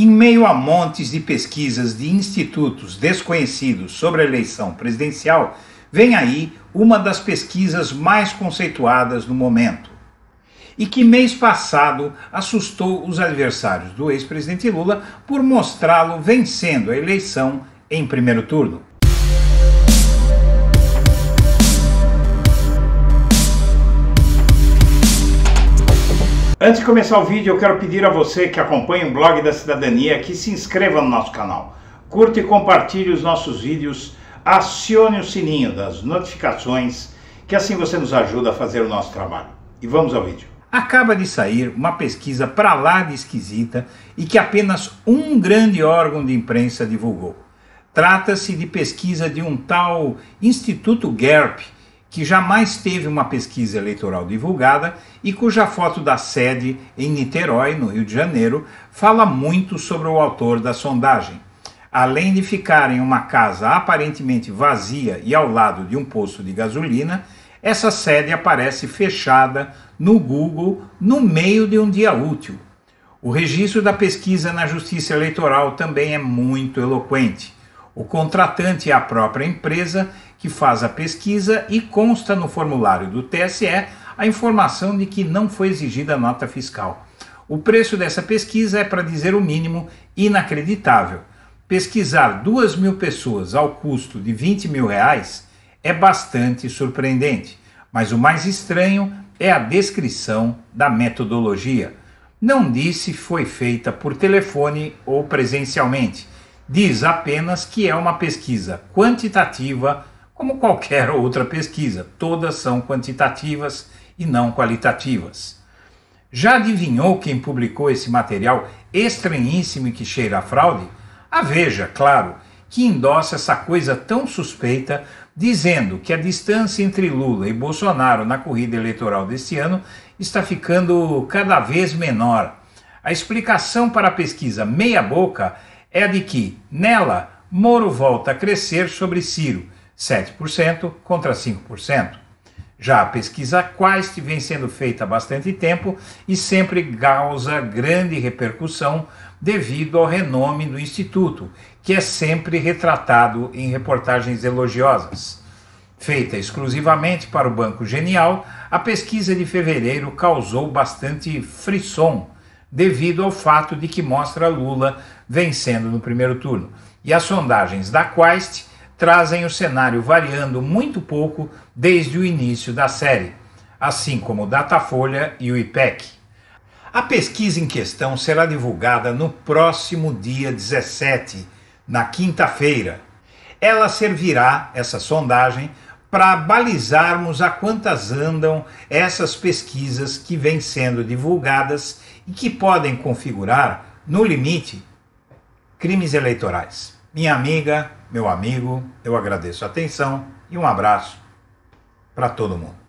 Em meio a montes de pesquisas de institutos desconhecidos sobre a eleição presidencial, vem aí uma das pesquisas mais conceituadas no momento. E que mês passado assustou os adversários do ex-presidente Lula por mostrá-lo vencendo a eleição em primeiro turno. Antes de começar o vídeo, eu quero pedir a você que acompanha o blog da cidadania que se inscreva no nosso canal, curta e compartilhe os nossos vídeos, acione o sininho das notificações, que assim você nos ajuda a fazer o nosso trabalho. E vamos ao vídeo. Acaba de sair uma pesquisa para lá de esquisita e que apenas um grande órgão de imprensa divulgou. Trata-se de pesquisa de um tal Instituto GERP, que jamais teve uma pesquisa eleitoral divulgada e cuja foto da sede em Niterói, no Rio de Janeiro, fala muito sobre o autor da sondagem. Além de ficar em uma casa aparentemente vazia e ao lado de um posto de gasolina, essa sede aparece fechada no Google no meio de um dia útil. O registro da pesquisa na Justiça Eleitoral também é muito eloquente. O contratante e a própria empresa que faz a pesquisa e consta no formulário do TSE a informação de que não foi exigida nota fiscal. O preço dessa pesquisa é, para dizer o mínimo, inacreditável. Pesquisar duas mil pessoas ao custo de 20 mil reais é bastante surpreendente, mas o mais estranho é a descrição da metodologia. Não disse se foi feita por telefone ou presencialmente, diz apenas que é uma pesquisa quantitativa como qualquer outra pesquisa, todas são quantitativas e não qualitativas. Já adivinhou quem publicou esse material estranhíssimo e que cheira a fraude? A ah, Veja, claro, que endossa essa coisa tão suspeita, dizendo que a distância entre Lula e Bolsonaro na corrida eleitoral deste ano está ficando cada vez menor. A explicação para a pesquisa meia-boca é a de que, nela, Moro volta a crescer sobre Ciro 7% contra 5%. Já a pesquisa Quast vem sendo feita há bastante tempo e sempre causa grande repercussão devido ao renome do Instituto, que é sempre retratado em reportagens elogiosas. Feita exclusivamente para o Banco Genial, a pesquisa de fevereiro causou bastante frisson, devido ao fato de que mostra Lula vencendo no primeiro turno. E as sondagens da Quast trazem o cenário variando muito pouco desde o início da série, assim como o Datafolha e o IPEC. A pesquisa em questão será divulgada no próximo dia 17, na quinta-feira. Ela servirá, essa sondagem, para balizarmos a quantas andam essas pesquisas que vêm sendo divulgadas e que podem configurar, no limite, crimes eleitorais. Minha amiga, meu amigo, eu agradeço a atenção e um abraço para todo mundo.